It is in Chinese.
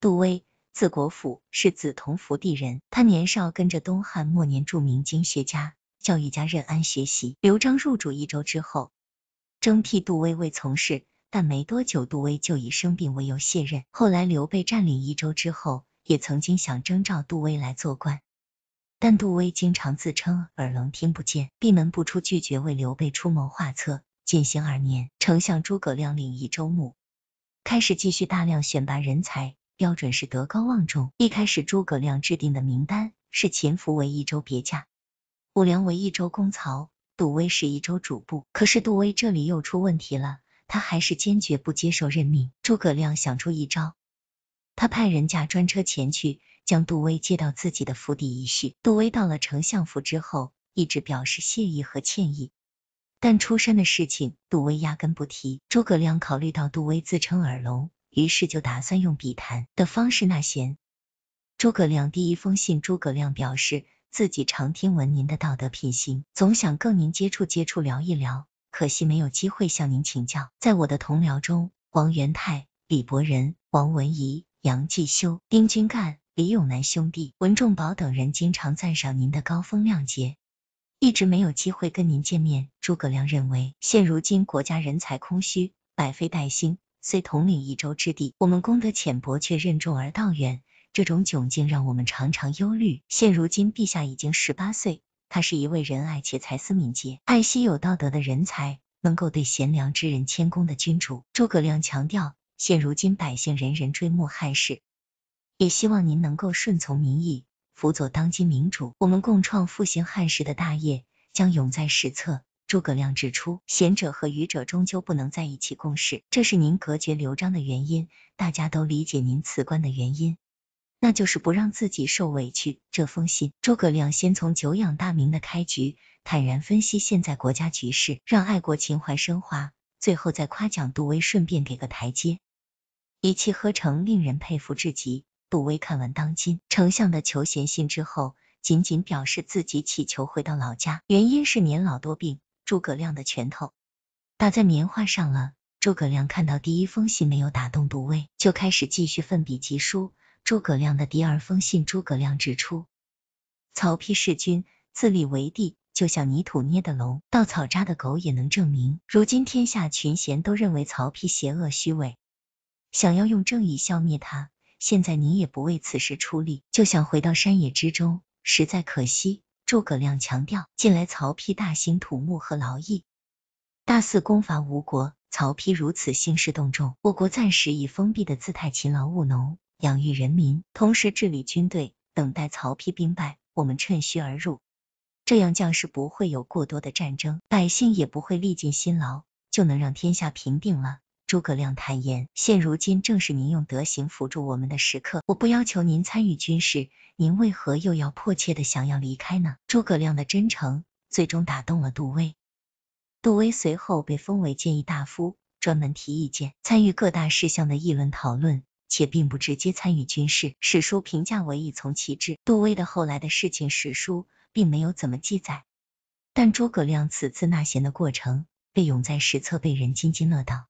杜威字国辅，是梓潼福地人。他年少跟着东汉末年著名经学家、教育家任安学习。刘璋入主益州之后，征辟杜威为从事，但没多久，杜威就以生病为由卸任。后来刘备占领益州之后，也曾经想征召杜威来做官，但杜威经常自称耳聋听不见，闭门不出，拒绝为刘备出谋划策。建兴二年，丞相诸葛亮领益州牧，开始继续大量选拔人才。标准是德高望重。一开始诸葛亮制定的名单是秦福为益州别驾，武梁为益州功曹，杜威是益州主簿。可是杜威这里又出问题了，他还是坚决不接受任命。诸葛亮想出一招，他派人驾专车前去，将杜威接到自己的府邸一叙。杜威到了丞相府之后，一直表示谢意和歉意，但出山的事情杜威压根不提。诸葛亮考虑到杜威自称耳聋。于是就打算用笔谈的方式纳贤。诸葛亮第一封信，诸葛亮表示自己常听闻您的道德品行，总想跟您接触接触聊一聊，可惜没有机会向您请教。在我的同僚中，王元泰、李伯仁、王文仪、杨继修、丁军干、李永南兄弟、文仲宝等人，经常赞赏您的高风亮节，一直没有机会跟您见面。诸葛亮认为，现如今国家人才空虚，百废待兴。虽统领一州之地，我们功德浅薄，却任重而道远，这种窘境让我们常常忧虑。现如今，陛下已经十八岁，他是一位仁爱且才思敏捷、爱惜有道德的人才，能够对贤良之人谦恭的君主。诸葛亮强调，现如今百姓人人追慕汉室，也希望您能够顺从民意，辅佐当今明主，我们共创复兴汉室的大业，将永在史册。诸葛亮指出，贤者和愚者终究不能在一起共事，这是您隔绝刘璋的原因。大家都理解您辞官的原因，那就是不让自己受委屈。这封信，诸葛亮先从久仰大名的开局，坦然分析现在国家局势，让爱国情怀升华，最后再夸奖杜威，顺便给个台阶，一气呵成，令人佩服至极。杜威看完当今丞相的求贤信之后，仅仅表示自己祈求回到老家，原因是年老多病。诸葛亮的拳头打在棉花上了。诸葛亮看到第一封信没有打动杜威，就开始继续奋笔疾书。诸葛亮的第二封信，诸葛亮指出，曹丕弑君，自立为帝，就像泥土捏的龙，稻草扎的狗也能证明。如今天下群贤都认为曹丕邪恶虚伪，想要用正义消灭他。现在你也不为此事出力，就想回到山野之中，实在可惜。诸葛亮强调，近来曹丕大兴土木和劳役，大肆攻伐吴国。曹丕如此兴师动众，我国暂时以封闭的姿态勤劳务农，养育人民，同时治理军队，等待曹丕兵败，我们趁虚而入，这样将士不会有过多的战争，百姓也不会历尽辛劳，就能让天下平定了。诸葛亮坦言：“现如今正是您用德行辅助我们的时刻，我不要求您参与军事，您为何又要迫切的想要离开呢？”诸葛亮的真诚最终打动了杜威，杜威随后被封为谏议大夫，专门提意见，参与各大事项的议论讨论，且并不直接参与军事。史书评价为“一从其志”。杜威的后来的事情，史书并没有怎么记载，但诸葛亮此次纳贤的过程被永在史册，被人津津乐道。